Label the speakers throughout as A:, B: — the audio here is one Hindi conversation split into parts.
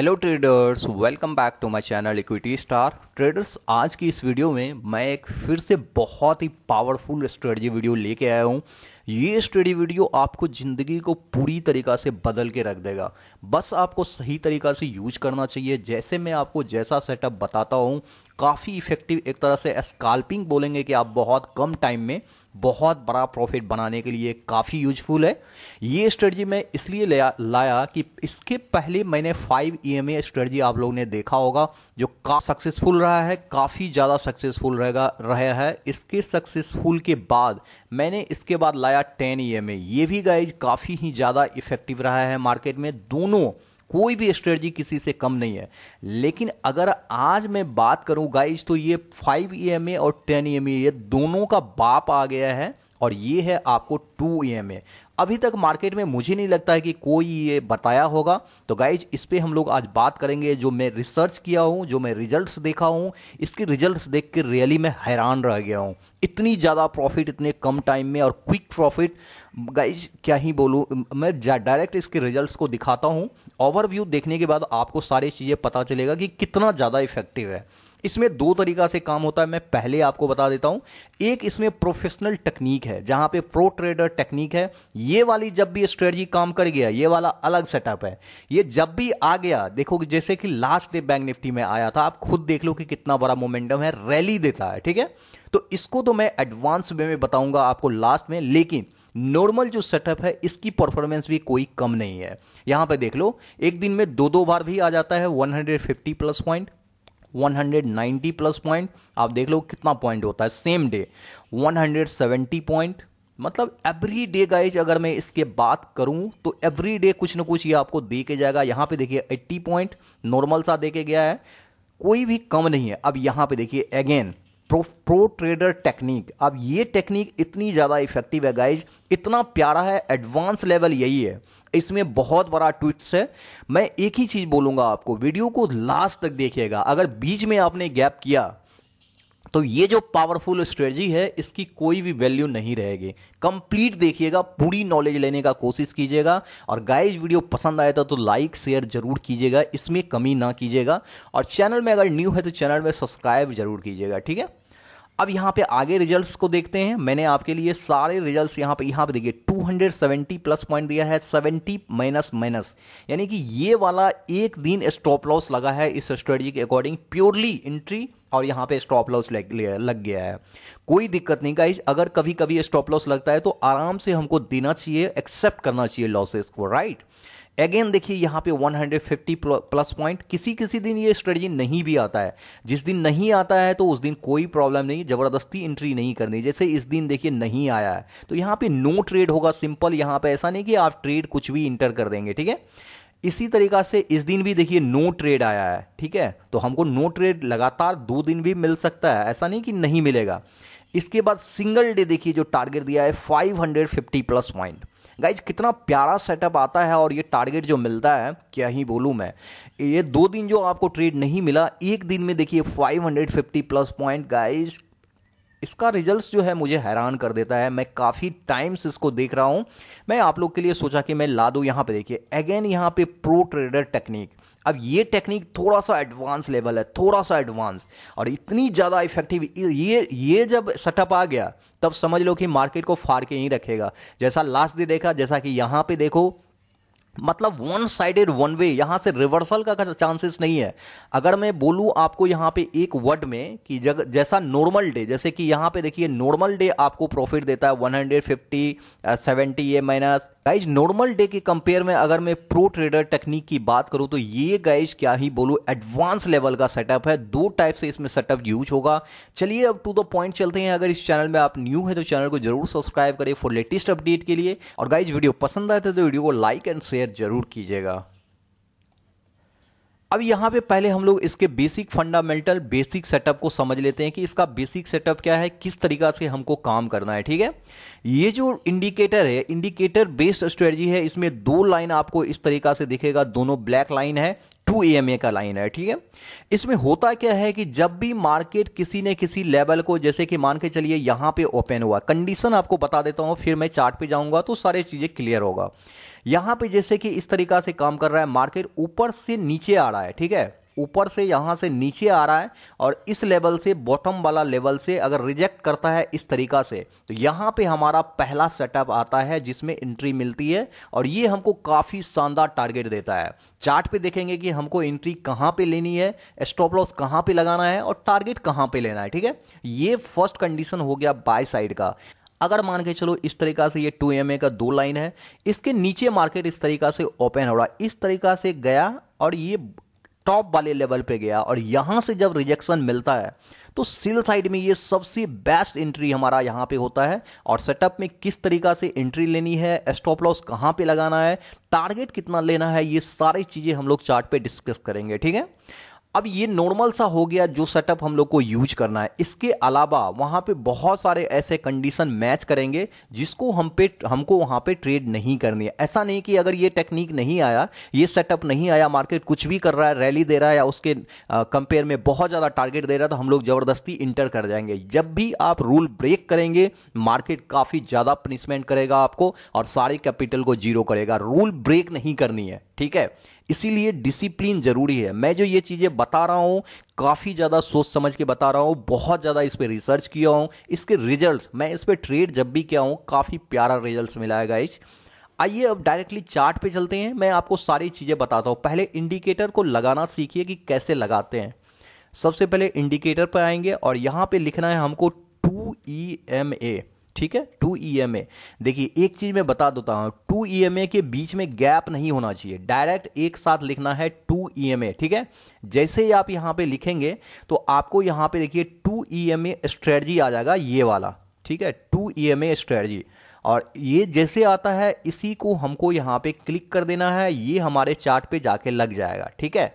A: Hello traders welcome back to my channel Equity Star traders आज की इस वीडियो में मैं एक फिर से बहुत ही पावरफुल स्ट्रेटजी वीडियो लेके आया हूँ ये स्टडी वीडियो आपको ज़िंदगी को पूरी तरीका से बदल के रख देगा बस आपको सही तरीका से यूज करना चाहिए जैसे मैं आपको जैसा सेटअप बताता हूँ काफ़ी इफेक्टिव एक तरह से स्काल्पिंग बोलेंगे कि आप बहुत कम टाइम में बहुत बड़ा प्रॉफिट बनाने के लिए काफ़ी यूजफुल है ये स्ट्रेटजी मैं इसलिए लाया कि इसके पहले मैंने फाइव ई एम स्ट्रेटजी आप लोगों ने देखा होगा जो का सक्सेसफुल रहा है काफ़ी ज़्यादा सक्सेसफुल रहेगा रहा है इसके सक्सेसफुल के बाद मैंने इसके बाद लाया टेन ई एम ये भी गाइज काफ़ी ही ज़्यादा इफेक्टिव रहा है मार्केट में दोनों कोई भी स्ट्रेटजी किसी से कम नहीं है लेकिन अगर आज मैं बात करूं गाइज तो ये फाइव ई एम ए और टेन ई एम ये दोनों का बाप आ गया है और ये है आपको टू ई एम ए अभी तक मार्केट में मुझे नहीं लगता है कि कोई ये बताया होगा तो गाइज इस पर हम लोग आज बात करेंगे जो मैं रिसर्च किया हूँ जो मैं रिजल्ट्स देखा हूँ इसके रिजल्ट्स देख के रियली मैं हैरान रह गया हूँ इतनी ज़्यादा प्रॉफिट इतने कम टाइम में और क्विक प्रॉफिट गाइज क्या ही बोलूँ मैं डायरेक्ट इसके रिजल्ट्स को दिखाता हूँ ओवरव्यू देखने के बाद आपको सारी चीज़ें पता चलेगा कि कितना ज़्यादा इफेक्टिव है इसमें दो तरीका से काम होता है मैं पहले आपको बता देता हूं एक इसमें प्रोफेशनल टेक्निक है जहां पे प्रो ट्रेडर टेक्निक है ये वाली जब भी स्ट्रेटजी काम कर गया ये वाला अलग सेटअप है ये जब भी आ गया देखो जैसे कि लास्ट डे बैंक निफ्टी में आया था आप खुद देख लो कि कितना बड़ा मोमेंटम है रैली देता है ठीक है तो इसको तो मैं एडवांस वे में बताऊंगा आपको लास्ट में लेकिन नॉर्मल जो सेटअप है इसकी परफॉर्मेंस भी कोई कम नहीं है यहां पे देख लो एक दिन में दो दो बार भी आ जाता है 150 प्लस पॉइंट 190 प्लस पॉइंट आप देख लो कितना पॉइंट होता है सेम डे 170 पॉइंट मतलब एवरी डे गाइज अगर मैं इसके बात करूं तो एवरी डे कुछ ना कुछ ये आपको दे के जाएगा यहां पे देखिए 80 पॉइंट नॉर्मल सा दे के गया है कोई भी कम नहीं है अब यहां पे देखिए again pro pro trader technique अब ये टेक्निक इतनी ज़्यादा इफेक्टिव है गाइज इतना प्यारा है एडवांस लेवल यही है इसमें बहुत बड़ा ट्विट्स है मैं एक ही चीज़ बोलूँगा आपको वीडियो को लास्ट तक देखिएगा अगर बीच में आपने गैप किया तो ये जो पावरफुल स्ट्रेटजी है इसकी कोई भी वैल्यू नहीं रहेगी कंप्लीट देखिएगा पूरी नॉलेज लेने का कोशिश कीजिएगा और गाइज वीडियो पसंद आया था तो लाइक तो शेयर जरूर कीजिएगा इसमें कमी ना कीजिएगा और चैनल में अगर न्यू है तो चैनल में सब्सक्राइब जरूर कीजिएगा ठीक है अब यहां पे आगे रिजल्ट्स को देखते हैं मैंने आपके लिए सारे रिजल्ट्स यहां पे यहां पे देखिए 270 प्लस पॉइंट दिया है 70 माइनस माइनस यानी कि ये वाला एक दिन स्टॉप लॉस लगा है इस स्ट्रेटजी के अकॉर्डिंग प्योरली एंट्री और यहां पे स्टॉप लॉस लग, लग गया है कोई दिक्कत नहीं गाइस अगर कभी कभी स्टॉप लॉस लगता है तो आराम से हमको देना चाहिए एक्सेप्ट करना चाहिए लॉसेस को राइट right? अगेन देखिए यहाँ पे 150 प्लस पॉइंट किसी किसी दिन ये स्ट्रेटजी नहीं भी आता है जिस दिन नहीं आता है तो उस दिन कोई प्रॉब्लम नहीं ज़बरदस्ती एंट्री नहीं करनी जैसे इस दिन देखिए नहीं आया है तो यहाँ पे नो ट्रेड होगा सिंपल यहाँ पे ऐसा नहीं कि आप ट्रेड कुछ भी इंटर कर देंगे ठीक है इसी तरीका से इस दिन भी देखिए नो ट्रेड आया है ठीक है तो हमको नो ट्रेड लगातार दो दिन भी मिल सकता है ऐसा नहीं कि नहीं मिलेगा इसके बाद सिंगल डे देखिए जो टारगेट दिया है 550 प्लस पॉइंट गाइज कितना प्यारा सेटअप आता है और ये टारगेट जो मिलता है क्या ही बोलूँ मैं ये दो दिन जो आपको ट्रेड नहीं मिला एक दिन में देखिए 550 प्लस पॉइंट गाइज इसका रिजल्ट्स जो है मुझे हैरान कर देता है मैं काफ़ी टाइम्स इसको देख रहा हूँ मैं आप लोग के लिए सोचा कि मैं ला दूँ यहाँ पे देखिए अगेन यहाँ पे प्रो ट्रेडर टेक्निक अब ये टेक्निक थोड़ा सा एडवांस लेवल है थोड़ा सा एडवांस और इतनी ज़्यादा इफेक्टिव ये ये जब सेटअप आ गया तब समझ लो कि मार्केट को फाड़ के ही रखेगा जैसा लास्ट डे देखा जैसा कि यहाँ पे देखो मतलब वन साइडेड वन वे यहां से रिवर्सल का चांसेस नहीं है अगर मैं बोलूँ आपको यहाँ पे एक वर्ड में कि जग जैसा नॉर्मल डे जैसे कि यहाँ पे देखिए नॉर्मल डे आपको प्रॉफिट देता है 150 70 a minus guys normal day के कंपेयर में अगर मैं प्रो ट्रेडर टेक्निक की बात करूं तो ये गाइज क्या ही बोलो एडवांस लेवल का सेटअप है दो टाइप से इसमें सेटअप यूज होगा चलिए अब टू द पॉइंट चलते हैं अगर इस चैनल में आप न्यू है तो चैनल को जरूर सब्सक्राइब करें फॉर लेटेस्ट अपडेट के लिए और गाइज वीडियो पसंद आए तो वीडियो को लाइक एंड शेयर जरूर कीजिएगा अब यहां पे पहले हम लोग इसके बेसिक फंडामेंटल बेसिक सेटअप को समझ लेते हैं कि इसका बेसिक सेटअप क्या है किस तरीका से हमको काम करना है ठीक है ये जो इंडिकेटर है इंडिकेटर बेस्ड स्ट्रेटजी है इसमें दो लाइन आपको इस तरीका से दिखेगा दोनों ब्लैक लाइन है टू ए का लाइन है ठीक है इसमें होता क्या है कि जब भी मार्केट किसी ने किसी लेवल को जैसे कि मान के चलिए यहां पे ओपन हुआ कंडीशन आपको बता देता हूं फिर मैं चार्ट पे जाऊंगा तो सारे चीजें क्लियर होगा यहां पे जैसे कि इस तरीका से काम कर रहा है मार्केट ऊपर से नीचे आ रहा है ठीक है ऊपर से यहाँ से नीचे आ रहा है और इस लेवल से बॉटम वाला लेवल से अगर रिजेक्ट करता है इस तरीका से तो यहाँ पे हमारा पहला सेटअप आता है जिसमें एंट्री मिलती है और ये हमको काफ़ी शानदार टारगेट देता है चार्ट पे देखेंगे कि हमको एंट्री कहाँ पे लेनी है स्टॉप लॉस कहाँ पे लगाना है और टारगेट कहाँ पे लेना है ठीक है ये फर्स्ट कंडीशन हो गया बाय साइड का अगर मान के चलो इस तरीका से ये टू एम का दो लाइन है इसके नीचे मार्केट इस तरीका से ओपन हो रहा है इस तरीका से गया और ये टॉप वाले लेवल पे गया और यहां से जब रिजेक्शन मिलता है तो सिल साइड में ये सबसे बेस्ट एंट्री हमारा यहां पे होता है और सेटअप में किस तरीका से एंट्री लेनी है स्टॉप लॉस कहां पे लगाना है टारगेट कितना लेना है ये सारी चीज़ें हम लोग चार्ट पे डिस्कस करेंगे ठीक है अब ये नॉर्मल सा हो गया जो सेटअप हम लोग को यूज करना है इसके अलावा वहां पे बहुत सारे ऐसे कंडीशन मैच करेंगे जिसको हम पे हमको वहाँ पे ट्रेड नहीं करनी है ऐसा नहीं कि अगर ये टेक्निक नहीं आया ये सेटअप नहीं आया मार्केट कुछ भी कर रहा है रैली दे रहा है या उसके कंपेयर में बहुत ज़्यादा टारगेट दे रहा है तो हम लोग ज़बरदस्ती इंटर कर जाएंगे जब भी आप रूल ब्रेक करेंगे मार्केट काफ़ी ज़्यादा पनिशमेंट करेगा आपको और सारे कैपिटल को जीरो करेगा रूल ब्रेक नहीं करनी है ठीक है इसीलिए डिसिप्लिन ज़रूरी है मैं जो ये चीज़ें बता रहा हूँ काफ़ी ज़्यादा सोच समझ के बता रहा हूँ बहुत ज़्यादा इस पर रिसर्च किया हूँ इसके रिजल्ट्स मैं इस पर ट्रेड जब भी किया हूँ काफ़ी प्यारा रिजल्ट्स मिला है गाइस आइए अब डायरेक्टली चार्ट पे चलते हैं मैं आपको सारी चीज़ें बताता हूँ पहले इंडिकेटर को लगाना सीखिए कि कैसे लगाते हैं सबसे पहले इंडिकेटर पर आएंगे और यहाँ पे लिखना है हमको टू ई एम ए ठीक है टू ई e देखिए एक चीज मैं बता देता हूं टू ई के बीच में गैप नहीं होना चाहिए डायरेक्ट एक साथ लिखना है टू ई e ठीक है जैसे ही आप यहां पे लिखेंगे तो आपको यहां पे देखिए टू ई स्ट्रेटजी आ जाएगा ये वाला ठीक है टू ई स्ट्रेटजी और ये जैसे आता है इसी को हमको यहां पे क्लिक कर देना है ये हमारे चार्ट पे जाके लग जाएगा ठीक है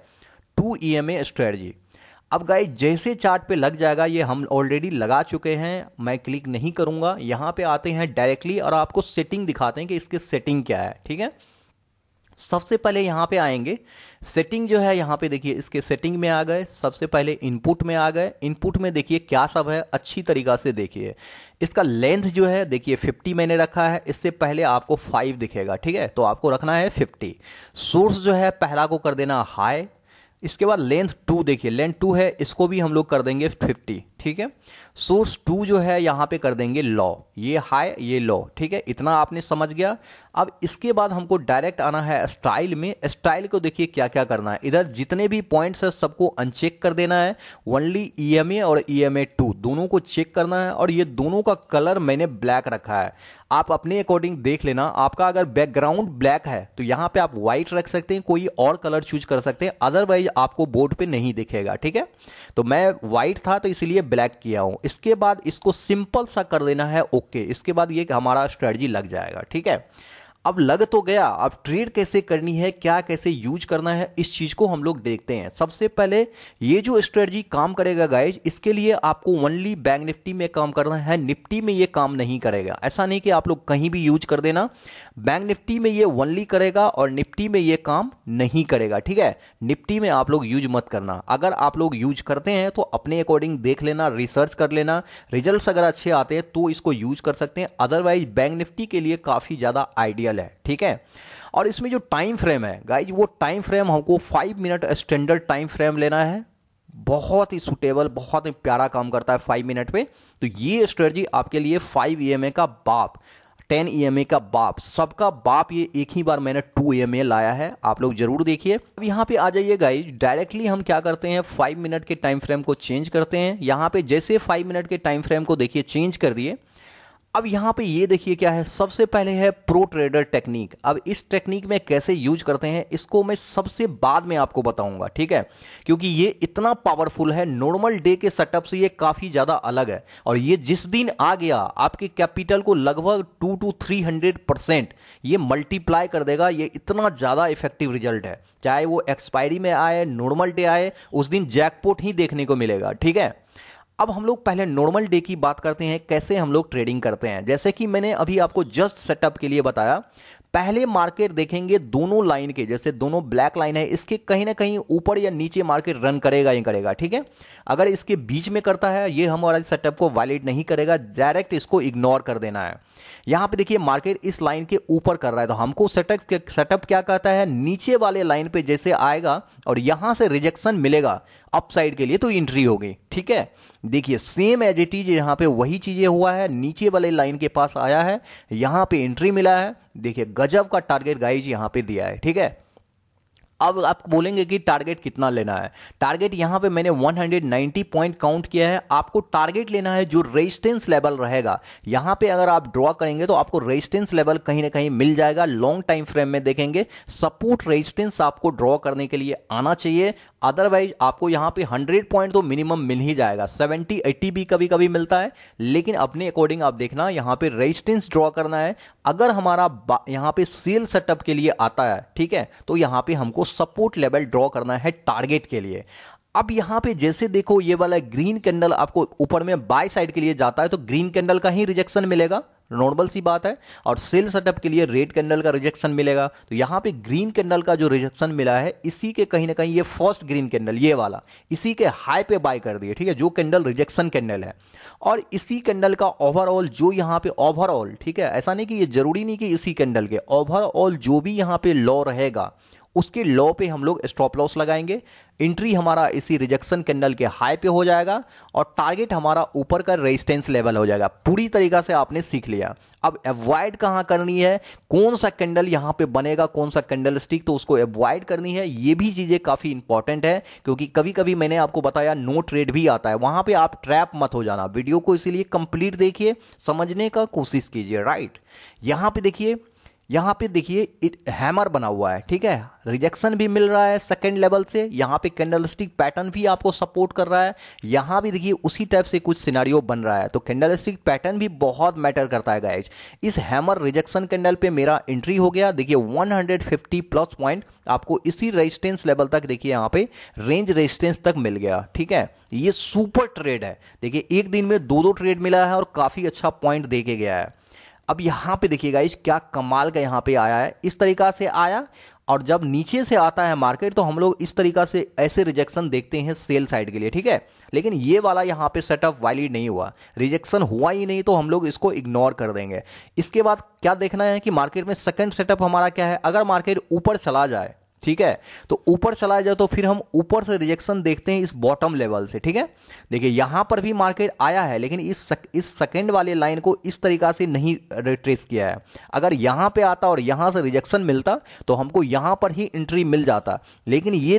A: two E M A strategy अब गाय जैसे चार्ट पे लग जाएगा ये हम ऑलरेडी लगा चुके हैं मैं क्लिक नहीं करूंगा यहाँ पे आते हैं डायरेक्टली और आपको सेटिंग दिखाते हैं कि इसकी सेटिंग क्या है ठीक है सबसे पहले यहाँ पे आएंगे सेटिंग जो है यहाँ पे देखिए इसके सेटिंग में आ गए सबसे पहले इनपुट में आ गए इनपुट में देखिए क्या सब है अच्छी तरीका से देखिए इसका लेंथ जो है देखिए 50 मैंने रखा है इससे पहले आपको 5 दिखेगा ठीक है तो आपको रखना है 50 सोर्स जो है पहला को कर देना हाई इसके बाद लेंथ टू देखिए लेंथ टू है इसको भी हम लोग कर देंगे फिफ्टी ठीक है सोर्स टू जो है यहां पे कर देंगे लॉ ये हाई ये लॉ ठीक है इतना आपने समझ गया अब इसके बाद हमको डायरेक्ट आना है स्टाइल में स्टाइल को देखिए क्या क्या करना है इधर जितने भी पॉइंट्स है सबको अनचेक कर देना है ओनली ई और ई टू दोनों को चेक करना है और ये दोनों का कलर मैंने ब्लैक रखा है आप अपने अकॉर्डिंग देख लेना आपका अगर बैकग्राउंड ब्लैक है तो यहां पे आप व्हाइट रख सकते हैं कोई और कलर चूज कर सकते हैं अदरवाइज आपको बोर्ड पे नहीं दिखेगा ठीक है तो मैं व्हाइट था तो इसलिए ब्लैक किया हूं इसके बाद इसको सिंपल सा कर देना है ओके इसके बाद ये हमारा स्ट्रेटजी लग जाएगा ठीक है अब लग तो गया अब ट्रेड कैसे करनी है क्या कैसे यूज करना है इस चीज़ को हम लोग देखते हैं सबसे पहले ये जो स्ट्रेटजी काम करेगा गाइज इसके लिए आपको ओनली बैंक निफ्टी में काम करना है निफ्टी में ये काम नहीं करेगा ऐसा नहीं कि आप लोग कहीं भी यूज कर देना बैंक निफ्टी में ये ओनली करेगा और निफ्टी में ये काम नहीं करेगा ठीक है निफ्टी में आप लोग यूज मत करना अगर आप लोग यूज करते हैं तो अपने अकॉर्डिंग देख लेना रिसर्च कर लेना रिजल्ट अगर अच्छे आते हैं तो इसको यूज कर सकते हैं अदरवाइज बैंक निफ्टी के लिए काफ़ी ज़्यादा आइडिया मटेरियल है ठीक है और इसमें जो टाइम फ्रेम है गाइज वो टाइम फ्रेम हमको five minute standard time frame लेना है बहुत ही सुटेबल बहुत ही प्यारा काम करता है फाइव मिनट पे तो ये स्ट्रेटजी आपके लिए फाइव ई का बाप टेन ई का बाप सबका बाप ये एक ही बार मैंने टू ई लाया है आप लोग जरूर देखिए अब यहाँ पे आ जाइए गाइज डायरेक्टली हम क्या करते हैं फाइव मिनट के टाइम फ्रेम को चेंज करते हैं यहाँ पे जैसे फाइव मिनट के टाइम फ्रेम को देखिए चेंज कर दिए अब यहां पे ये देखिए क्या है सबसे पहले है प्रो ट्रेडर टेक्निक अब इस टेक्निक में कैसे यूज करते हैं इसको मैं सबसे बाद में आपको बताऊंगा ठीक है क्योंकि ये इतना पावरफुल है नॉर्मल डे के सेटअप से ये काफ़ी ज़्यादा अलग है और ये जिस दिन आ गया आपके कैपिटल को लगभग two to three hundred percent ये मल्टीप्लाई कर देगा ये इतना ज़्यादा इफेक्टिव रिजल्ट है चाहे वो एक्सपायरी में आए नॉर्मल डे आए उस दिन जैकपोट ही देखने को मिलेगा ठीक है अब हम लोग पहले नॉर्मल डे की बात करते हैं कैसे हम लोग ट्रेडिंग करते हैं जैसे कि मैंने अभी आपको जस्ट सेटअप के लिए बताया पहले मार्केट देखेंगे दोनों लाइन के जैसे दोनों ब्लैक लाइन है इसके कहीं ना कहीं ऊपर या नीचे मार्केट रन करेगा ही करेगा ठीक है अगर इसके बीच में करता है ये हमारा सेटअप को वैलिड नहीं करेगा डायरेक्ट इसको इग्नोर कर देना है यहां पे देखिए मार्केट इस लाइन के ऊपर कर रहा है तो हमको सेटअप सेटअप क्या कहता है नीचे वाले लाइन पे जैसे आएगा और यहां से रिजेक्शन मिलेगा अपसाइड के लिए तो एंट्री होगी ठीक है देखिए सेम एज इट इज यहां पे वही चीजें हुआ है नीचे वाले लाइन के पास आया है यहां पे एंट्री मिला है देखिए गजब का टारगेट गाइज यहां पे दिया है ठीक है अब आप बोलेंगे कि टारगेट कितना लेना है टारगेट यहां पे मैंने 190 पॉइंट काउंट किया है आपको टारगेट लेना है जो रेजिस्टेंस लेवल रहेगा यहां पे अगर आप ड्रॉ करेंगे तो आपको रेजिस्टेंस लेवल कहीं ना कहीं मिल जाएगा लॉन्ग टाइम फ्रेम में देखेंगे सपोर्ट रेजिस्टेंस आपको ड्रॉ करने के लिए आना चाहिए अदरवाइज आपको यहां पे 100 पॉइंट तो मिनिमम मिल ही जाएगा 70 80 भी कभी कभी मिलता है लेकिन अपने अकॉर्डिंग आप देखना यहां पे रेजिस्टेंस ड्रॉ करना है अगर हमारा यहां पे सेल सेटअप के लिए आता है ठीक है तो यहां पे हमको सपोर्ट लेवल ड्रॉ करना है टारगेट के लिए अब यहां पे जैसे देखो ये वाला ग्रीन कैंडल आपको ऊपर में बाय साइड के लिए जाता है तो ग्रीन कैंडल का ही रिजेक्शन मिलेगा नॉर्मल सी बात है और सेल सेटअप के लिए रेड कैंडल का रिजेक्शन मिलेगा तो यहाँ पे ग्रीन कैंडल का जो रिजेक्शन मिला है इसी के कहीं ना कहीं ये फर्स्ट ग्रीन कैंडल ये वाला इसी के हाई पे बाय कर दिए ठीक है जो कैंडल रिजेक्शन कैंडल है और इसी कैंडल का ओवरऑल जो यहां पे ओवरऑल ठीक है ऐसा नहीं कि ये जरूरी नहीं कि इसी कैंडल के ओवरऑल जो भी यहाँ पे लॉ रहेगा उसके लॉ पे हम लोग स्टॉप लॉस लगाएंगे एंट्री हमारा इसी रिजेक्शन कैंडल के हाई पे हो जाएगा और टारगेट हमारा ऊपर का रेजिस्टेंस लेवल हो जाएगा पूरी तरीका से आपने सीख लिया अब अवॉइड कहाँ करनी है कौन सा कैंडल यहाँ पे बनेगा कौन सा कैंडल स्टिक तो उसको अवॉइड करनी है ये भी चीज़ें काफ़ी इंपॉर्टेंट है क्योंकि कभी कभी मैंने आपको बताया नो ट्रेड भी आता है वहाँ पर आप ट्रैप मत हो जाना वीडियो को इसीलिए कंप्लीट देखिए समझने का कोशिश कीजिए राइट यहाँ पर देखिए यहाँ पे देखिए हैमर बना हुआ है ठीक है रिजेक्शन भी मिल रहा है सेकेंड लेवल से यहाँ पे कैंडलस्टिक पैटर्न भी आपको सपोर्ट कर रहा है यहाँ भी देखिए उसी टाइप से कुछ सिनारियो बन रहा है तो कैंडलस्टिक पैटर्न भी बहुत मैटर करता है गाइज इस हैमर रिजेक्शन कैंडल पे मेरा एंट्री हो गया देखिए 150 प्लस पॉइंट आपको इसी रेजिस्टेंस लेवल तक देखिए यहाँ पे रेंज रेजिस्टेंस तक मिल गया ठीक है ये सुपर ट्रेड है देखिए एक दिन में दो दो ट्रेड मिला है और काफ़ी अच्छा पॉइंट देखे गया है अब यहाँ पे देखिएगा इस क्या कमाल का यहाँ पे आया है इस तरीका से आया और जब नीचे से आता है मार्केट तो हम लोग इस तरीका से ऐसे रिजेक्शन देखते हैं सेल साइड के लिए ठीक है लेकिन ये वाला यहाँ पे सेटअप वैलिड नहीं हुआ रिजेक्शन हुआ ही नहीं तो हम लोग इसको इग्नोर कर देंगे इसके बाद क्या देखना है कि मार्केट में सेकंड सेटअप हमारा क्या है अगर मार्केट ऊपर चला जाए ठीक है तो ऊपर चला जाए तो फिर हम ऊपर से रिजेक्शन देखते हैं इस बॉटम लेवल से ठीक है देखिए यहां पर भी मार्केट आया है लेकिन इस सक, इस सेकेंड वाले लाइन को इस तरीका से नहीं रिट्रेस किया है अगर यहां पे आता और यहां से रिजेक्शन मिलता तो हमको यहां पर ही एंट्री मिल जाता लेकिन ये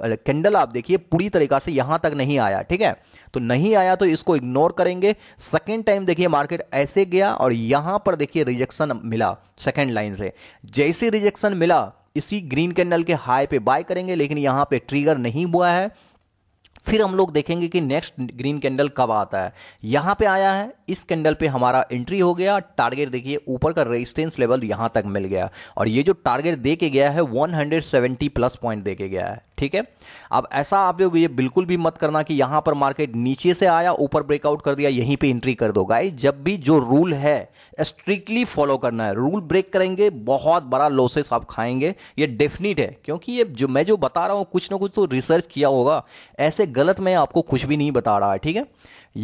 A: कैंडल आप देखिए पूरी तरीका से यहां तक नहीं आया ठीक है तो नहीं आया तो इसको इग्नोर करेंगे सेकेंड टाइम देखिए मार्केट ऐसे गया और यहां पर देखिए रिजेक्शन मिला सेकेंड लाइन से जैसे रिजेक्शन मिला इसी ग्रीन कैंडल के हाई पे बाय करेंगे लेकिन यहाँ पे ट्रिगर नहीं हुआ है फिर हम लोग देखेंगे कि नेक्स्ट ग्रीन कैंडल कब आता है यहां पे आया है इस कैंडल पे हमारा एंट्री हो गया टारगेट देखिए ऊपर का रेजिस्टेंस लेवल यहां तक मिल गया और ये जो टारगेट दे के गया है 170 प्लस पॉइंट दे के गया है ठीक है अब ऐसा आप लोग ये बिल्कुल भी मत करना कि यहां पर मार्केट नीचे से आया ऊपर ब्रेकआउट कर दिया यहीं पे एंट्री कर दो गाइस जब भी जो रूल है स्ट्रिक्टली फॉलो करना है रूल ब्रेक करेंगे बहुत बड़ा लॉसेस आप खाएंगे ये डेफिनेट है क्योंकि ये जो मैं जो बता रहा हूं कुछ ना कुछ तो रिसर्च किया होगा ऐसे गलत मैं आपको कुछ भी नहीं बता रहा है ठीक है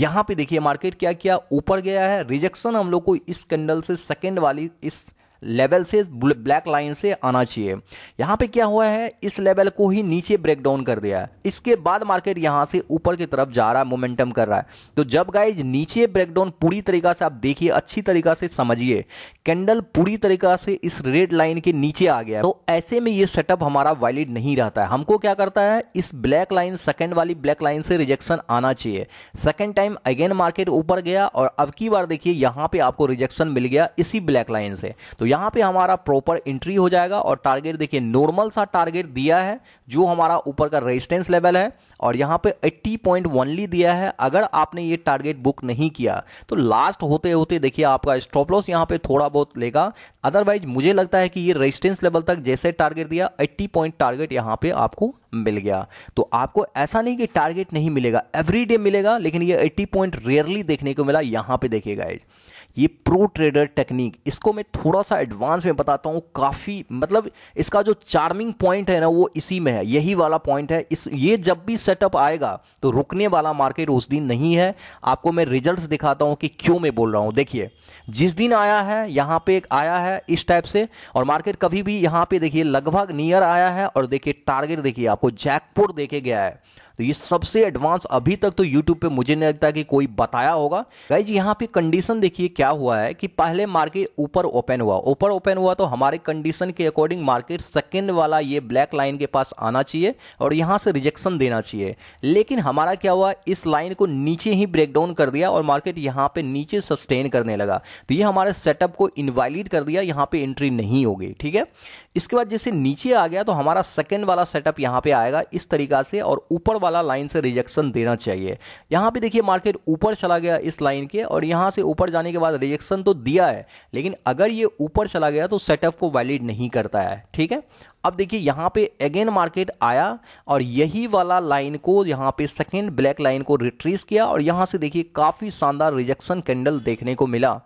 A: यहां पर देखिए मार्केट क्या किया ऊपर गया है रिजेक्शन हम लोग को इस कैंडल से सेकेंड वाली इस लेवल से ब्लैक लाइन से आना चाहिए यहां पे क्या हुआ है इस लेवल को ही नीचे ब्रेक डाउन कर दिया है इसके बाद मार्केट यहां से ऊपर की तरफ जा रहा है मोमेंटम कर रहा है तो जब गाइज नीचे डाउन पूरी तरीका से आप देखिए अच्छी तरीका से समझिए कैंडल पूरी तरीका से इस रेड लाइन के नीचे आ गया तो ऐसे में ये सेटअप हमारा वैलिड नहीं रहता है हमको क्या करता है इस ब्लैक लाइन सेकेंड वाली ब्लैक लाइन से रिजेक्शन आना चाहिए सेकेंड टाइम अगेन मार्केट ऊपर गया और अब की बार देखिए यहां पर आपको रिजेक्शन मिल गया इसी ब्लैक लाइन से तो यहां पे हमारा प्रॉपर एंट्री हो जाएगा और टारगेट देखिए नॉर्मल सा टारगेट दिया है जो हमारा ऊपर का रेजिस्टेंस लेवल है और यहाँ पे एट्टी पॉइंट वनली दिया है अगर आपने ये टारगेट बुक नहीं किया तो लास्ट होते होते देखिए आपका स्टॉप लॉस यहां पे थोड़ा बहुत लेगा अदरवाइज मुझे लगता है कि ये रेजिस्टेंस लेवल तक जैसे टारगेट दिया 80 पॉइंट टारगेट यहाँ पे आपको मिल गया तो आपको ऐसा नहीं कि टारगेट नहीं मिलेगा एवरी डे मिलेगा लेकिन ये 80 पॉइंट रेयरली देखने को मिला यहां पे देखिए गाइज ये प्रो ट्रेडर टेक्निक इसको मैं थोड़ा सा एडवांस में बताता हूं काफ़ी मतलब इसका जो चार्मिंग पॉइंट है ना वो इसी में है यही वाला पॉइंट है इस ये जब भी सेटअप आएगा तो रुकने वाला मार्केट उस दिन नहीं है आपको मैं रिजल्ट्स दिखाता हूं कि क्यों मैं बोल रहा हूँ देखिए जिस दिन आया है यहां पे एक आया है इस टाइप से और मार्केट कभी भी यहाँ पे देखिए लगभग नियर आया है और देखिए टारगेट देखिए आप आपको जैकपोर्ट देखे गया है तो ये सबसे एडवांस अभी तक तो यूट्यूब पे मुझे नहीं लगता कि कोई बताया होगा गाइज यहाँ पे कंडीशन देखिए क्या हुआ है कि पहले मार्केट ऊपर ओपन हुआ ऊपर ओपन हुआ तो हमारे कंडीशन के अकॉर्डिंग मार्केट सेकेंड वाला ये ब्लैक लाइन के पास आना चाहिए और यहाँ से रिजेक्शन देना चाहिए लेकिन हमारा क्या हुआ इस लाइन को नीचे ही ब्रेक डाउन कर दिया और मार्केट यहाँ पे नीचे सस्टेन करने लगा तो ये हमारे सेटअप को इनवैलिड कर दिया यहाँ पे एंट्री नहीं होगी ठीक है इसके बाद जैसे नीचे आ गया तो हमारा सेकेंड वाला सेटअप यहाँ पे आएगा इस तरीका से और ऊपर वाला लाइन से रिजेक्शन देना चाहिए यहाँ पे देखिए मार्केट ऊपर चला गया इस लाइन के और यहाँ से ऊपर जाने के बाद रिजेक्शन तो दिया है लेकिन अगर ये ऊपर चला गया तो सेटअप को वैलिड नहीं करता है ठीक है अब देखिए यहाँ पे अगेन मार्केट आया और यही वाला लाइन को यहाँ पे सेकेंड ब्लैक लाइन को रिट्रेस किया और यहाँ से देखिए काफ़ी शानदार रिजेक्शन कैंडल देखने को मिला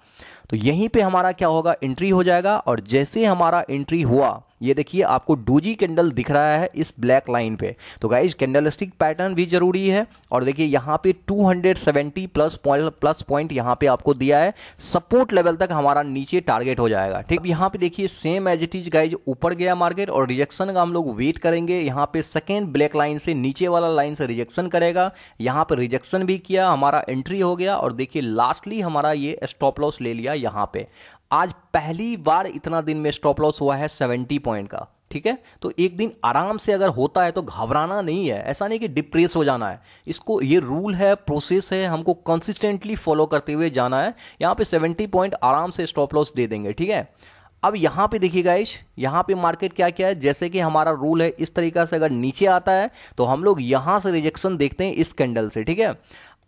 A: तो यहीं पे हमारा क्या होगा एंट्री हो जाएगा और जैसे हमारा एंट्री हुआ ये देखिए आपको डूजी कैंडल दिख रहा है इस ब्लैक लाइन पे तो गाइज कैंडल स्टिक पैटर्न भी जरूरी है और देखिए यहाँ पे 270 प्लस पॉइंट प्लस पॉइंट यहाँ पे आपको दिया है सपोर्ट लेवल तक हमारा नीचे टारगेट हो जाएगा ठीक यहाँ पे देखिए same as it is guys ऊपर गया मार्केट और रिजेक्शन का हम लोग वेट करेंगे यहाँ पे सेकेंड ब्लैक लाइन से नीचे वाला लाइन से रिजेक्शन करेगा यहाँ पर रिजेक्शन भी किया हमारा एंट्री हो गया और देखिए लास्टली हमारा ये स्टॉप लॉस ले लिया यहाँ पे आज पहली बार इतना दिन में स्टॉप लॉस हुआ है सेवेंटी पॉइंट का ठीक है तो एक दिन आराम से अगर होता है तो घबराना नहीं है ऐसा नहीं कि डिप्रेस हो जाना है इसको ये रूल है प्रोसेस है हमको कंसिस्टेंटली फॉलो करते हुए जाना है यहां पे सेवेंटी पॉइंट आराम से स्टॉप लॉस दे देंगे ठीक है अब यहां पे देखिएगा इस यहां पे मार्केट क्या क्या है जैसे कि हमारा रूल है इस तरीका से अगर नीचे आता है तो हम लोग यहां से रिजेक्शन देखते हैं इस कैंडल से ठीक है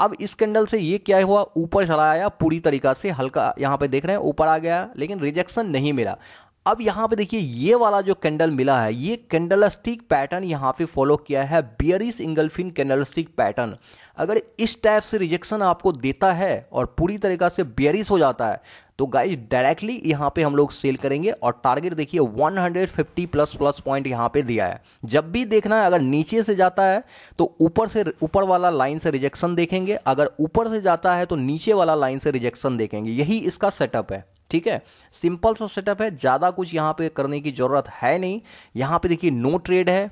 A: अब इस कैंडल से ये क्या हुआ ऊपर चला आया पूरी तरीका से हल्का यहाँ पे देख रहे हैं ऊपर आ गया लेकिन रिजेक्शन नहीं मिला अब यहाँ पे देखिए ये वाला जो कैंडल मिला है ये कैंडलस्टिक पैटर्न यहाँ पे फॉलो किया है बियरिस इंगल्फिन कैंडलस्टिक पैटर्न अगर इस टाइप से रिजेक्शन आपको देता है और पूरी तरीका से बियरिस हो जाता है तो गाइस डायरेक्टली यहाँ पे हम लोग सेल करेंगे और टारगेट देखिए 150 प्लस प्लस पॉइंट यहाँ पे दिया है जब भी देखना है अगर नीचे से जाता है तो ऊपर से ऊपर वाला लाइन से रिजेक्शन देखेंगे अगर ऊपर से जाता है तो नीचे वाला लाइन से रिजेक्शन देखेंगे यही इसका सेटअप है ठीक है सिंपल सा सेटअप है ज़्यादा कुछ यहां पे करने की ज़रूरत है नहीं यहां पे देखिए नो ट्रेड है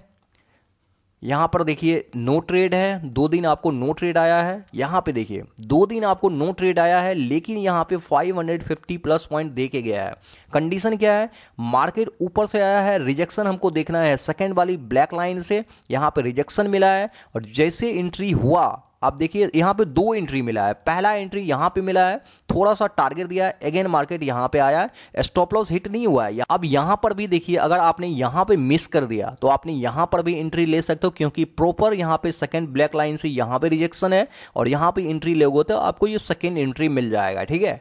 A: यहां पर देखिए नो ट्रेड है दो दिन आपको नो ट्रेड आया है यहां पे देखिए दो दिन आपको नो ट्रेड आया है लेकिन यहां पे 550 प्लस पॉइंट देके गया है कंडीशन क्या है मार्केट ऊपर से आया है रिजेक्शन हमको देखना है सेकेंड वाली ब्लैक लाइन से यहाँ पर रिजेक्शन मिला है और जैसे एंट्री हुआ आप देखिए यहाँ पे दो एंट्री मिला है पहला एंट्री यहाँ पे मिला है थोड़ा सा टारगेट दिया है अगेन मार्केट यहाँ पे आया है स्टॉप लॉस हिट नहीं हुआ है अब यहाँ पर भी देखिए अगर आपने यहाँ पे मिस कर दिया तो आपने यहाँ पर भी एंट्री ले सकते हो क्योंकि प्रॉपर यहाँ पे सेकंड ब्लैक लाइन से यहाँ पे रिजेक्शन है और यहाँ पर एंट्री लोगे तो आपको ये सेकेंड एंट्री मिल जाएगा ठीक है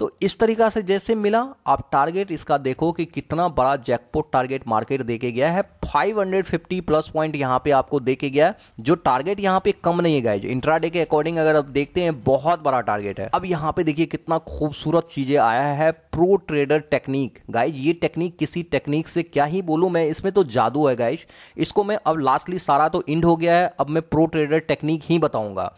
A: तो इस तरीका से जैसे मिला आप टारगेट इसका देखो कि कितना बड़ा जैकपोट टारगेट मार्केट देके गया है 550 प्लस पॉइंट यहाँ पे आपको देके गया है जो टारगेट यहाँ पे कम नहीं है गाइज इंट्राडे के अकॉर्डिंग अगर आप देखते हैं बहुत बड़ा टारगेट है अब यहाँ पे देखिए कितना खूबसूरत चीजें आया है प्रो ट्रेडर टेक्निक गाइज ये टेक्निक किसी टेक्निक से क्या ही बोलूँ मैं इसमें तो जादू है गाइज इसको मैं अब लास्टली सारा तो इंड हो गया है अब मैं प्रो ट्रेडर टेक्निक ही बताऊंगा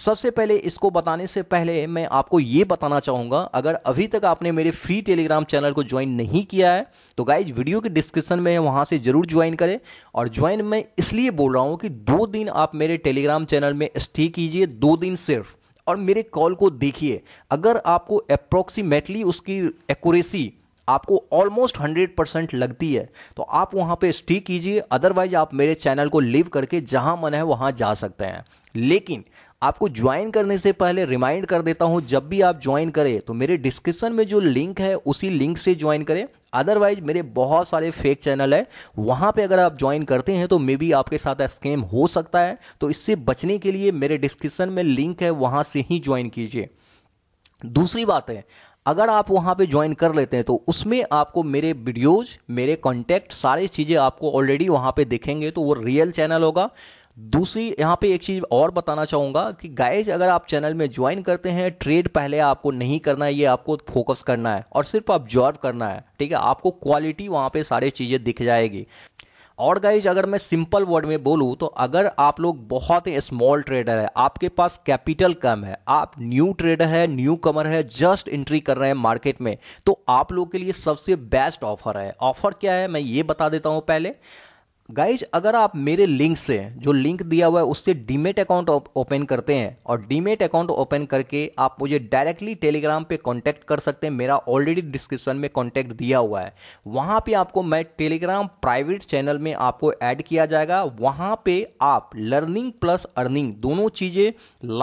A: सबसे पहले इसको बताने से पहले मैं आपको ये बताना चाहूँगा अगर अभी तक आपने मेरे फ्री टेलीग्राम चैनल को ज्वाइन नहीं किया है तो गाइज वीडियो के डिस्क्रिप्शन में वहाँ से ज़रूर ज्वाइन करें और ज्वाइन मैं इसलिए बोल रहा हूँ कि दो दिन आप मेरे टेलीग्राम चैनल में स्टे कीजिए दो दिन सिर्फ और मेरे कॉल को देखिए अगर आपको अप्रोक्सीमेटली उसकी एक्यूरेसी आपको ऑलमोस्ट हंड्रेड परसेंट लगती है तो आप वहां पे स्टे कीजिए अदरवाइज आप मेरे चैनल को लीव करके जहां मन है वहां जा सकते हैं लेकिन आपको ज्वाइन करने से पहले रिमाइंड कर देता हूँ जब भी आप ज्वाइन करें तो मेरे डिस्क्रिप्शन में जो लिंक है उसी लिंक से ज्वाइन करें अदरवाइज मेरे बहुत सारे फेक चैनल है वहां पे अगर आप ज्वाइन करते हैं तो मे बी आपके साथ स्कैम हो सकता है तो इससे बचने के लिए मेरे डिस्क्रिप्शन में लिंक है वहां से ही ज्वाइन कीजिए दूसरी बात है अगर आप वहाँ पे ज्वाइन कर लेते हैं तो उसमें आपको मेरे वीडियोज़ मेरे कॉन्टेक्ट सारी चीज़ें आपको ऑलरेडी वहाँ पे दिखेंगे तो वो रियल चैनल होगा दूसरी यहाँ पे एक चीज़ और बताना चाहूँगा कि गाइज अगर आप चैनल में ज्वाइन करते हैं ट्रेड पहले आपको नहीं करना है ये आपको फोकस करना है और सिर्फ ऑब्जॉर्व करना है ठीक है आपको क्वालिटी वहाँ पे सारी चीज़ें दिख जाएगी और गाइज अगर मैं सिंपल वर्ड में बोलूँ तो अगर आप लोग बहुत ही स्मॉल ट्रेडर है आपके पास कैपिटल कम है आप न्यू ट्रेडर है न्यू कमर है जस्ट एंट्री कर रहे हैं मार्केट में तो आप लोग के लिए सबसे बेस्ट ऑफर है ऑफर क्या है मैं ये बता देता हूँ पहले गाइज अगर आप मेरे लिंक से जो लिंक दिया हुआ है उससे डीमेट अकाउंट ओपन करते हैं और डीमेट अकाउंट ओपन करके आप मुझे डायरेक्टली टेलीग्राम पे कांटेक्ट कर सकते हैं मेरा ऑलरेडी डिस्क्रिप्शन में कांटेक्ट दिया हुआ है वहाँ पे आपको मैं टेलीग्राम प्राइवेट चैनल में आपको ऐड किया जाएगा वहाँ पे आप लर्निंग प्लस अर्निंग दोनों चीज़ें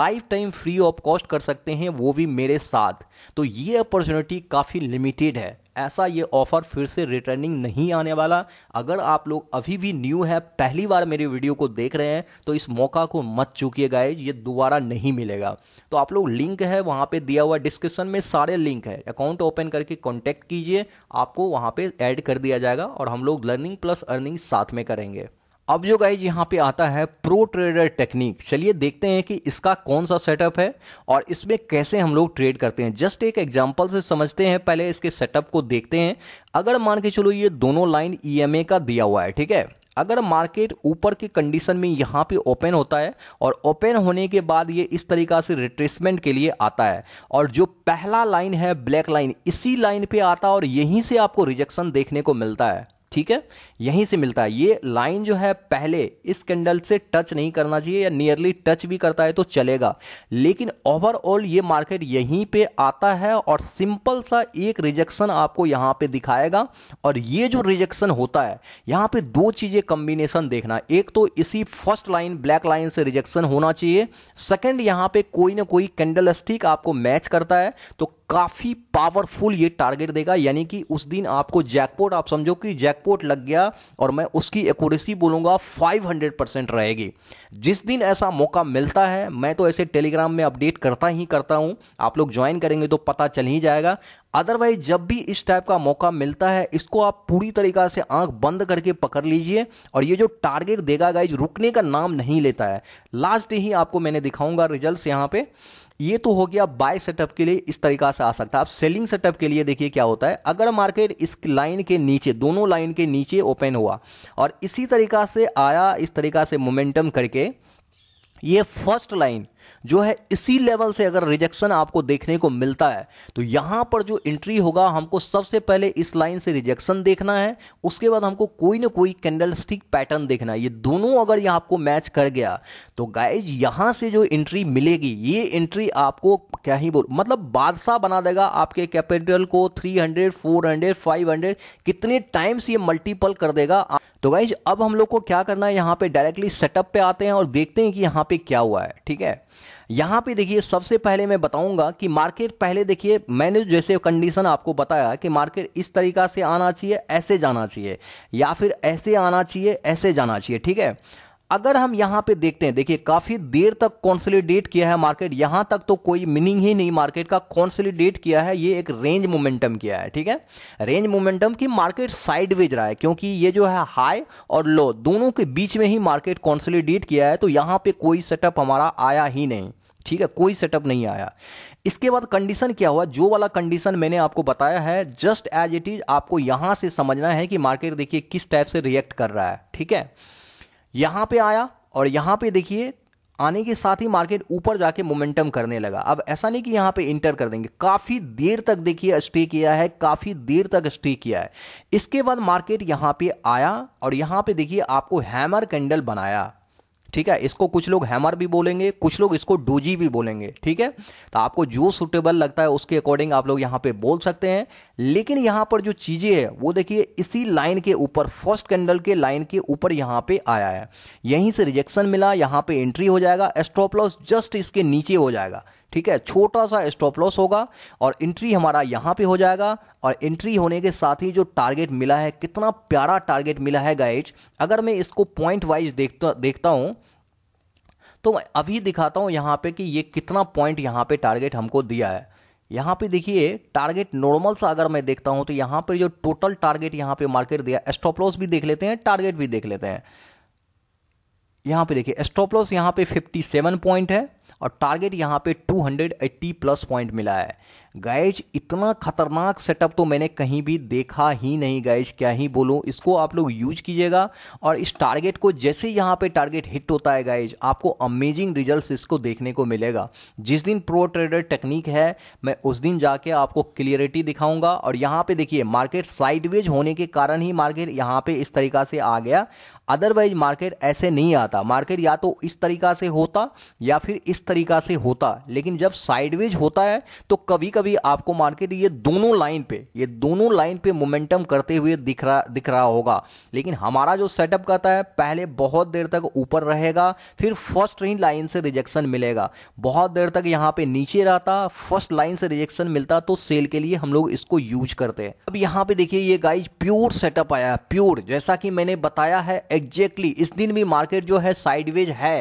A: lifetime free of cost कर सकते हैं वो भी मेरे साथ तो ये अपॉर्चुनिटी काफ़ी लिमिटेड है ऐसा ये ऑफ़र फिर से रिटर्निंग नहीं आने वाला अगर आप लोग अभी भी न्यू है पहली बार मेरी वीडियो को देख रहे हैं तो इस मौका को मत चूकिए गाइज ये दोबारा नहीं मिलेगा तो आप लोग लिंक है वहाँ पे दिया हुआ डिस्क्रिप्शन में सारे लिंक है अकाउंट ओपन करके कॉन्टैक्ट कीजिए आपको वहाँ पे ऐड कर दिया जाएगा और हम लोग लर्निंग प्लस अर्निंग साथ में करेंगे अब जो गाइज यहाँ पे आता है प्रो ट्रेडर टेक्निक चलिए देखते हैं कि इसका कौन सा सेटअप है और इसमें कैसे हम लोग ट्रेड करते हैं जस्ट एक एग्जांपल से समझते हैं पहले इसके सेटअप को देखते हैं अगर मान के चलो ये दोनों लाइन ईएमए का दिया हुआ है ठीक है अगर मार्केट ऊपर की कंडीशन में यहाँ पे ओपन होता है और ओपन होने के बाद ये इस तरीका से रिट्रेसमेंट के लिए आता है और जो पहला लाइन है ब्लैक लाइन इसी लाइन पे आता है और यहीं से आपको रिजेक्शन देखने को मिलता है ठीक है यहीं से मिलता है ये लाइन जो है पहले इस कैंडल से टच नहीं करना चाहिए या नियरली टच भी करता है तो चलेगा लेकिन ओवरऑल ये मार्केट यहीं पे आता है और सिंपल सा एक रिजेक्शन आपको यहां पे दिखाएगा और ये जो रिजेक्शन होता है यहां पे दो चीज़ें कम्बिनेशन देखना एक तो इसी फर्स्ट लाइन ब्लैक लाइन से रिजेक्शन होना चाहिए सेकेंड यहां पर कोई ना कोई कैंडल स्टिक आपको मैच करता है तो काफ़ी पावरफुल ये टारगेट देगा यानी कि उस दिन आपको जैकपोर्ट आप समझो कि जैक बैकपोर्ट लग गया और मैं उसकी एक्यूरेसी बोलूंगा 500 परसेंट रहेगी जिस दिन ऐसा मौका मिलता है मैं तो ऐसे टेलीग्राम में अपडेट करता ही करता हूं आप लोग ज्वाइन करेंगे तो पता चल ही जाएगा अदरवाइज जब भी इस टाइप का मौका मिलता है इसको आप पूरी तरीका से आंख बंद करके पकड़ लीजिए और ये जो टारगेट देगा गाइज रुकने का नाम नहीं लेता है लास्ट ही आपको मैंने दिखाऊंगा रिजल्ट्स यहाँ पे ये तो हो गया बाय सेटअप के लिए इस तरीका से आ सकता है अब सेलिंग सेटअप के लिए देखिए क्या होता है अगर मार्केट इस लाइन के नीचे दोनों लाइन के नीचे ओपन हुआ और इसी तरीका से आया इस तरीका से मोमेंटम करके ये फर्स्ट लाइन जो है इसी लेवल से अगर रिजेक्शन आपको देखने को मिलता है तो यहां पर जो एंट्री होगा हमको सबसे पहले इस लाइन से रिजेक्शन देखना है उसके बाद हमको कोई ना कोई कैंडल स्टिक पैटर्न देखना है ये दोनों अगर यहां आपको मैच कर गया तो गाइज यहां से जो एंट्री मिलेगी ये एंट्री आपको क्या ही बोल मतलब बादशाह बना देगा आपके कैपिटल को हंड्रेड फाइव हंड्रेड कितने टाइम्स ये मल्टीपल कर देगा तो गाइज अब हम लोग को क्या करना है यहाँ पे डायरेक्टली सेटअप पे आते हैं और देखते हैं कि यहाँ पे क्या हुआ है ठीक है यहाँ पे देखिए सबसे पहले मैं बताऊंगा कि मार्केट पहले देखिए मैंने जैसे कंडीशन आपको बताया कि मार्केट इस तरीका से आना चाहिए ऐसे जाना चाहिए या फिर ऐसे आना चाहिए ऐसे जाना चाहिए ठीक है अगर हम यहां पे देखते हैं देखिए काफी देर तक कॉन्सोलिडेट किया है मार्केट यहां तक तो कोई मीनिंग ही नहीं मार्केट का कॉन्सोलिडेट किया है ये एक रेंज मोमेंटम किया है ठीक है रेंज मोमेंटम की मार्केट साइडवेज रहा है क्योंकि ये जो है हाई और लो दोनों के बीच में ही मार्केट कॉन्सोलिडेट किया है तो यहां पर कोई सेटअप हमारा आया ही नहीं ठीक है कोई सेटअप नहीं आया इसके बाद कंडीशन क्या हुआ जो वाला कंडीशन मैंने आपको बताया है जस्ट एज इट इज आपको यहां से समझना है कि मार्केट देखिए किस टाइप से रिएक्ट कर रहा है ठीक है यहाँ पे आया और यहाँ पे देखिए आने के साथ ही मार्केट ऊपर जाके मोमेंटम करने लगा अब ऐसा नहीं कि यहाँ पे इंटर कर देंगे काफ़ी देर तक देखिए स्टे किया है काफ़ी देर तक स्टे किया है इसके बाद मार्केट यहाँ पे आया और यहाँ पे देखिए आपको हैमर कैंडल बनाया ठीक है इसको कुछ लोग हैमर भी बोलेंगे कुछ लोग इसको डोजी भी बोलेंगे ठीक है तो आपको जो सुटेबल लगता है उसके अकॉर्डिंग आप लोग यहाँ पे बोल सकते हैं लेकिन यहाँ पर जो चीज़ें हैं वो देखिए इसी लाइन के ऊपर फर्स्ट कैंडल के लाइन के ऊपर यहाँ पे आया है यहीं से रिजेक्शन मिला यहाँ पे एंट्री हो जाएगा एस्ट्रोप्लॉस जस्ट इसके नीचे हो जाएगा ठीक है छोटा सा स्टॉप लॉस होगा और एंट्री हमारा यहां पे हो जाएगा और एंट्री होने के साथ ही जो टारगेट मिला है कितना प्यारा टारगेट मिला है गाइज अगर मैं इसको पॉइंट वाइज देखता देखता हूं तो मैं अभी दिखाता हूं यहां पे कि ये कितना पॉइंट यहां पे टारगेट हमको दिया है यहाँ पे देखिए टारगेट नॉर्मल सा अगर मैं देखता हूँ तो यहाँ पर जो टोटल टारगेट यहाँ पे मार्केट दिया स्टॉप लॉस भी देख लेते हैं टारगेट भी देख लेते हैं यहाँ पे देखिए स्टॉप लॉस यहाँ पे 57 पॉइंट है और टारगेट यहाँ पे 280 प्लस पॉइंट मिला है गाइज इतना खतरनाक सेटअप तो मैंने कहीं भी देखा ही नहीं गाइज क्या ही बोलूँ इसको आप लोग यूज कीजिएगा और इस टारगेट को जैसे यहाँ पे टारगेट हिट होता है गाइज आपको अमेजिंग रिजल्ट्स इसको देखने को मिलेगा जिस दिन प्रो ट्रेडर टेक्निक है मैं उस दिन जाके आपको क्लियरिटी दिखाऊंगा और यहाँ पे देखिए मार्केट साइडवेज होने के कारण ही मार्केट यहाँ पे इस तरीका से आ गया अदरवाइज मार्केट ऐसे नहीं आता मार्केट या तो इस तरीका से होता या फिर इस तरीका से होता लेकिन जब साइडवेज होता है तो कभी कभी आपको मार्केट ये दोनों लाइन पे ये दोनों लाइन पे मोमेंटम करते हुए दिख रहा दिख रहा होगा लेकिन हमारा जो सेटअप करता है पहले बहुत देर तक ऊपर रहेगा फिर फर्स्ट ही लाइन से रिजेक्शन मिलेगा बहुत देर तक यहाँ पे नीचे रहता फर्स्ट लाइन से रिजेक्शन मिलता तो सेल के लिए हम लोग इसको यूज करते हैं अब यहाँ पे देखिए ये गाइज प्योर सेटअप आया प्योर जैसा कि मैंने बताया है एग्जैक्टली इस दिन भी मार्केट जो है साइडवेज है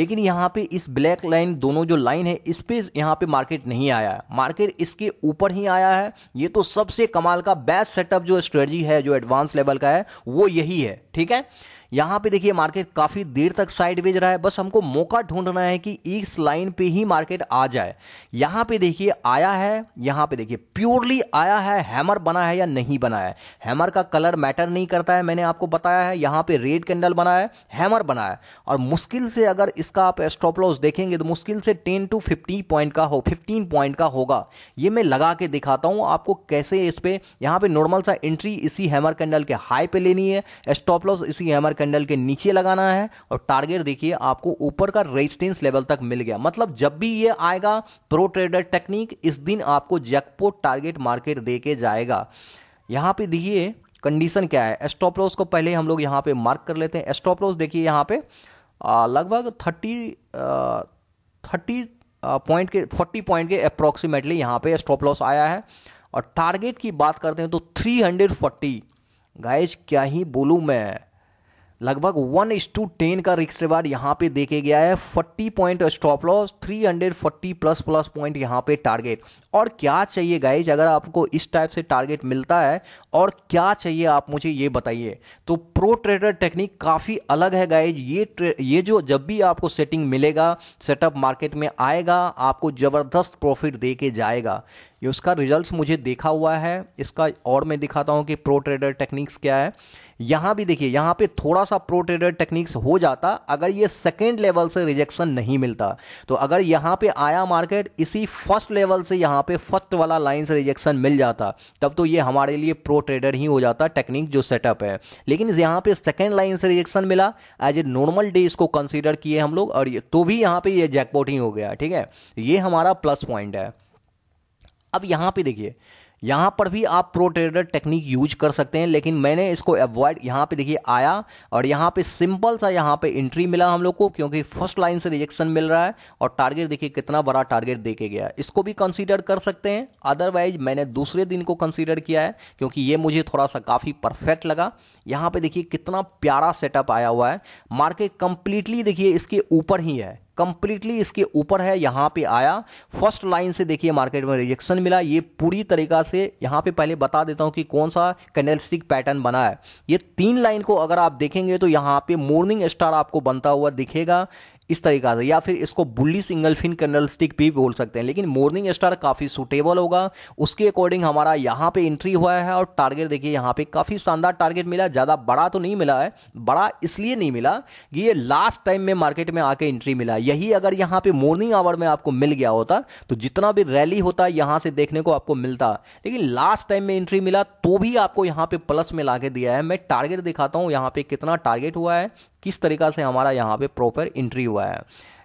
A: लेकिन यहाँ पे इस ब्लैक लाइन दोनों जो लाइन है इस पर यहाँ पे मार्केट नहीं आया है मार्केट इसके ऊपर ही आया है ये तो सबसे कमाल का बेस्ट सेटअप जो स्ट्रेटजी है जो एडवांस लेवल का है वो यही है ठीक है यहां पे देखिए मार्केट काफी देर तक साइडवेज रहा है बस हमको मौका ढूंढना है कि इस लाइन पे ही मार्केट आ जाए यहां पे देखिए आया है यहां पे देखिए प्योरली आया है हैमर बना है या नहीं बना है हैमर का कलर मैटर नहीं करता है मैंने आपको बताया है यहां पे रेड कैंडल बना है हैमर बना है और मुश्किल से अगर इसका आप स्टॉप लॉस देखेंगे तो मुश्किल से टेन टू फिफ्टी पॉइंट का हो फिफ्टीन पॉइंट का होगा ये मैं लगा के दिखाता हूं आपको कैसे इस पर यहां पर नॉर्मल सा एंट्री इसी हैमर कैंडल के हाई पे लेनी है स्टॉप लॉस इसी हैमर कैंडल के नीचे लगाना है और टारगेट देखिए आपको ऊपर का रेजिस्टेंस लेवल तक मिल गया मतलब जब भी ये आएगा प्रो ट्रेडर टेक्निक इस दिन आपको जैकपोट टारगेट मार्केट दे के जाएगा यहाँ पे देखिए कंडीशन क्या है स्टॉप लॉस को पहले हम लोग यहाँ पे मार्क कर लेते हैं स्टॉप लॉस देखिए यहाँ पे लगभग थर्टी थर्टी पॉइंट के फोर्टी पॉइंट के अप्रोक्सीमेटली यहाँ पे स्टॉप लॉस आया है और टारगेट की बात करते हैं तो थ्री हंड्रेड फोर्टी गाइज क्या ही बोलूँ मैं लगभग वन इस टू टेन का रिक्स रिवार्ड यहाँ पे देखे गया है forty point stop loss three hundred forty plus plus point यहाँ पे टारगेट और क्या चाहिए गाइज अगर आपको इस टाइप से टारगेट मिलता है और क्या चाहिए आप मुझे ये बताइए तो प्रो ट्रेडर टेक्निक काफ़ी अलग है गाइज ये ये जो जब भी आपको सेटिंग मिलेगा सेटअप मार्केट में आएगा आपको ज़बरदस्त प्रॉफिट दे के जाएगा ये उसका रिजल्ट मुझे देखा हुआ है इसका और मैं दिखाता हूँ कि प्रो ट्रेडर टेक्निक्स क्या है यहां भी देखिए यहां पे थोड़ा सा प्रो ट्रेडर टेक्निक्स हो जाता अगर ये सेकेंड लेवल से रिजेक्शन नहीं मिलता तो अगर यहां पे आया मार्केट इसी फर्स्ट लेवल से यहां पे फर्स्ट वाला लाइन से रिजेक्शन मिल जाता तब तो ये हमारे लिए प्रो ट्रेडर ही हो जाता टेक्निक जो सेटअप है लेकिन यहां पे सेकेंड लाइन से रिजेक्शन मिला एज ए नॉर्मल डे इसको कंसिडर किए हम लोग और तो भी यहां पर यह जैकपोट ही हो गया ठीक है ये हमारा प्लस पॉइंट है अब यहां पर देखिए यहाँ पर भी आप प्रो ट्रेडर टेक्निक यूज कर सकते हैं लेकिन मैंने इसको अवॉइड यहाँ पे देखिए आया और यहाँ पे सिंपल सा यहाँ पे एंट्री मिला हम लोग को क्योंकि फर्स्ट लाइन से रिजेक्शन मिल रहा है और टारगेट देखिए कितना बड़ा टारगेट देके गया है इसको भी कंसीडर कर सकते हैं अदरवाइज मैंने दूसरे दिन को कंसिडर किया है क्योंकि ये मुझे थोड़ा सा काफ़ी परफेक्ट लगा यहाँ पर देखिए कितना प्यारा सेटअप आया हुआ है मार्केट कंप्लीटली देखिए इसके ऊपर ही है कंप्लीटली इसके ऊपर है यहां पे आया फर्स्ट लाइन से देखिए मार्केट में रिजेक्शन मिला ये पूरी तरीका से यहां पे पहले बता देता हूं कि कौन सा कैंडलस्टिक पैटर्न बना है ये तीन लाइन को अगर आप देखेंगे तो यहां पे मॉर्निंग स्टार आपको बनता हुआ दिखेगा इस तरीका से या फिर इसको bullish engulfing candlestick भी बोल सकते हैं लेकिन मॉर्निंग स्टार काफ़ी सूटेबल होगा उसके अकॉर्डिंग हमारा यहाँ पे एंट्री हुआ है और टारगेट देखिए यहाँ पे काफ़ी शानदार टारगेट मिला ज़्यादा बड़ा तो नहीं मिला है बड़ा इसलिए नहीं मिला कि ये लास्ट टाइम में मार्केट में आके एंट्री मिला यही अगर यहाँ पे मॉर्निंग आवर में आपको मिल गया होता तो जितना भी रैली होता यहाँ से देखने को आपको मिलता लेकिन लास्ट टाइम में एंट्री मिला तो भी आपको यहाँ पे प्लस में ला दिया है मैं टारगेट दिखाता हूँ यहाँ पे कितना टारगेट हुआ है किस तरीका से हमारा यहाँ पे प्रॉपर एंट्री हुआ है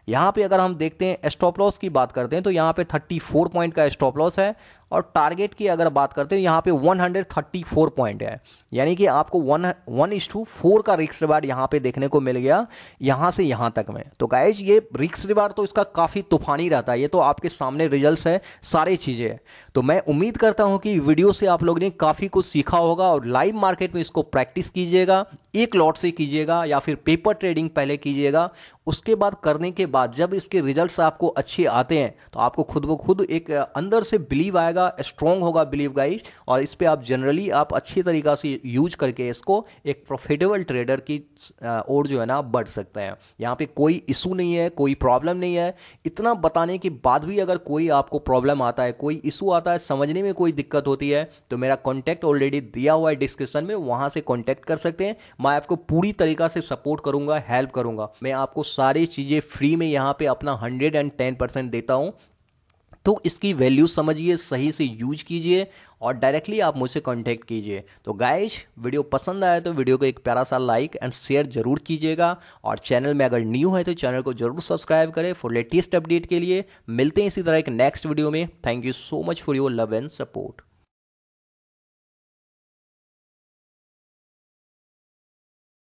A: यहाँ पे अगर हम देखते हैं स्टॉप लॉस की बात करते हैं तो यहाँ पे 34 पॉइंट का स्टॉप लॉस है और टारगेट की अगर बात करते हैं यहाँ पे 134 पॉइंट है यानी कि आपको one one is to four का रिक्स रिवार्ड यहाँ पे देखने को मिल गया यहाँ से यहाँ तक में तो गाइज ये रिक्स रिवार्ड तो इसका काफ़ी तूफानी रहता है ये तो आपके सामने रिजल्ट है सारी चीज़ें तो मैं उम्मीद करता हूँ कि वीडियो से आप लोग ने काफ़ी कुछ सीखा होगा और लाइव मार्केट में इसको प्रैक्टिस कीजिएगा एक लॉट से कीजिएगा या फिर पेपर ट्रेडिंग पहले कीजिएगा उसके बाद करने के बाद जब इसके रिजल्ट्स आपको अच्छे आते हैं तो आपको खुद ब खुद एक अंदर से बिलीव आएगा आपका स्ट्रॉन्ग होगा बिलीव गाइज और इस पर आप जनरली आप अच्छी तरीका से यूज करके इसको एक प्रॉफिटेबल ट्रेडर की ओर जो है ना बढ़ सकते हैं यहाँ पे कोई इशू नहीं है कोई प्रॉब्लम नहीं है इतना बताने के बाद भी अगर कोई आपको प्रॉब्लम आता है कोई इशू आता है समझने में कोई दिक्कत होती है तो मेरा कॉन्टैक्ट ऑलरेडी दिया हुआ है डिस्क्रिप्शन में वहाँ से कॉन्टैक्ट कर सकते हैं मैं आपको पूरी तरीका से सपोर्ट करूँगा हेल्प करूँगा मैं आपको सारी चीज़ें फ्री में यहाँ पर अपना हंड्रेड एंड टेन परसेंट देता हूँ तो इसकी वैल्यू समझिए सही से यूज कीजिए और डायरेक्टली आप मुझसे कांटेक्ट कीजिए तो गाइज वीडियो पसंद आए तो वीडियो को एक प्यारा सा लाइक एंड शेयर जरूर कीजिएगा और चैनल में अगर न्यू है तो चैनल को जरूर सब्सक्राइब करें फॉर लेटेस्ट अपडेट के लिए मिलते हैं इसी तरह एक नेक्स्ट वीडियो में thank you so much for your love and support